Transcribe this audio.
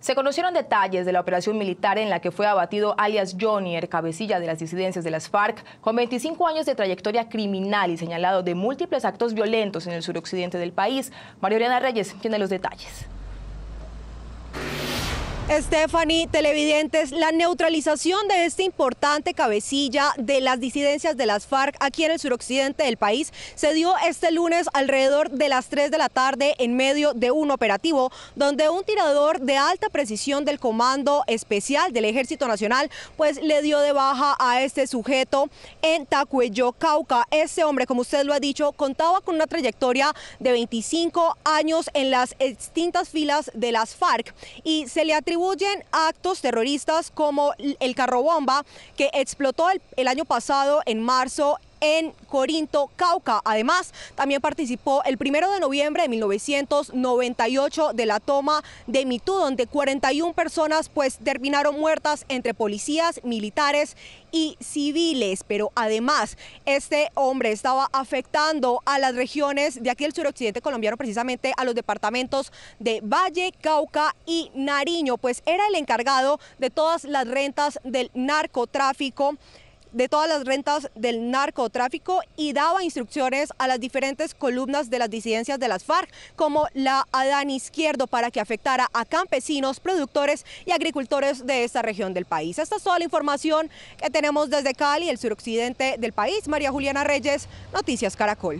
Se conocieron detalles de la operación militar en la que fue abatido alias Jonier, cabecilla de las disidencias de las FARC, con 25 años de trayectoria criminal y señalado de múltiples actos violentos en el suroccidente del país. María Reyes tiene los detalles. Stephanie, televidentes, la neutralización de este importante cabecilla de las disidencias de las FARC aquí en el suroccidente del país se dio este lunes alrededor de las 3 de la tarde en medio de un operativo donde un tirador de alta precisión del Comando Especial del Ejército Nacional pues le dio de baja a este sujeto en Tacuello, Cauca. Este hombre, como usted lo ha dicho, contaba con una trayectoria de 25 años en las distintas filas de las FARC y se le atribuyó actos terroristas como el carro bomba que explotó el año pasado en marzo en Corinto, Cauca. Además, también participó el primero de noviembre de 1998 de la toma de Mitú, donde 41 personas pues terminaron muertas entre policías, militares y civiles. Pero además, este hombre estaba afectando a las regiones de aquí del suroccidente colombiano, precisamente a los departamentos de Valle, Cauca y Nariño, pues era el encargado de todas las rentas del narcotráfico de todas las rentas del narcotráfico y daba instrucciones a las diferentes columnas de las disidencias de las FARC, como la Adán Izquierdo, para que afectara a campesinos, productores y agricultores de esta región del país. Esta es toda la información que tenemos desde Cali, el suroccidente del país. María Juliana Reyes, Noticias Caracol.